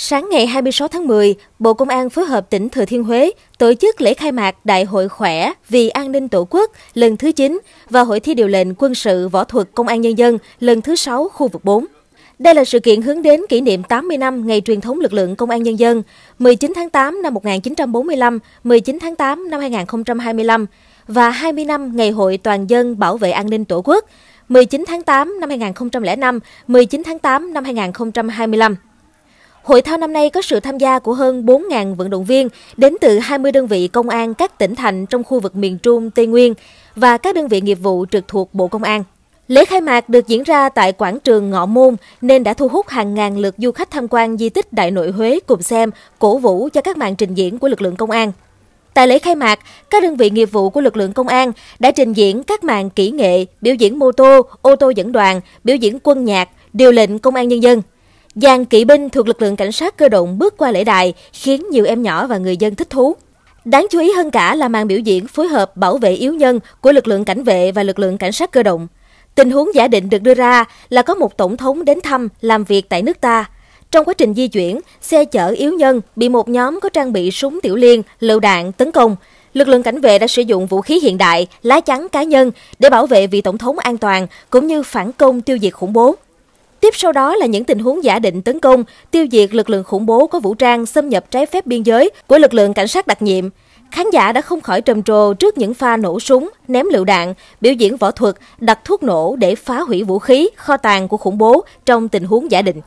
Sáng ngày 26 tháng 10, Bộ Công an phối hợp tỉnh Thừa Thiên Huế tổ chức lễ khai mạc Đại hội khỏe vì an ninh Tổ quốc lần thứ 9 và Hội thi điều lệnh quân sự võ thuật Công an Nhân dân lần thứ 6 khu vực 4. Đây là sự kiện hướng đến kỷ niệm 80 năm ngày truyền thống lực lượng Công an Nhân dân, 19 tháng 8 năm 1945, 19 tháng 8 năm 2025 và 20 năm ngày hội toàn dân bảo vệ an ninh Tổ quốc, 19 tháng 8 năm 2005, 19 tháng 8 năm 2025. Hội thao năm nay có sự tham gia của hơn 4.000 vận động viên đến từ 20 đơn vị công an các tỉnh thành trong khu vực miền Trung, Tây Nguyên và các đơn vị nghiệp vụ trực thuộc Bộ Công an. Lễ khai mạc được diễn ra tại quảng trường Ngọ Môn nên đã thu hút hàng ngàn lượt du khách tham quan di tích Đại nội Huế cùng xem, cổ vũ cho các màn trình diễn của lực lượng công an. Tại lễ khai mạc, các đơn vị nghiệp vụ của lực lượng công an đã trình diễn các màn kỹ nghệ, biểu diễn mô tô, ô tô dẫn đoàn, biểu diễn quân nhạc, điều lệnh công an nhân dân – Dàn kỵ binh thuộc lực lượng cảnh sát cơ động bước qua lễ đài, khiến nhiều em nhỏ và người dân thích thú. Đáng chú ý hơn cả là màn biểu diễn phối hợp bảo vệ yếu nhân của lực lượng cảnh vệ và lực lượng cảnh sát cơ động. Tình huống giả định được đưa ra là có một tổng thống đến thăm, làm việc tại nước ta. Trong quá trình di chuyển, xe chở yếu nhân bị một nhóm có trang bị súng tiểu liên, lựu đạn tấn công. Lực lượng cảnh vệ đã sử dụng vũ khí hiện đại, lá chắn cá nhân để bảo vệ vị tổng thống an toàn cũng như phản công tiêu diệt khủng bố. Tiếp sau đó là những tình huống giả định tấn công, tiêu diệt lực lượng khủng bố có vũ trang xâm nhập trái phép biên giới của lực lượng cảnh sát đặc nhiệm. Khán giả đã không khỏi trầm trồ trước những pha nổ súng, ném lựu đạn, biểu diễn võ thuật, đặt thuốc nổ để phá hủy vũ khí, kho tàng của khủng bố trong tình huống giả định.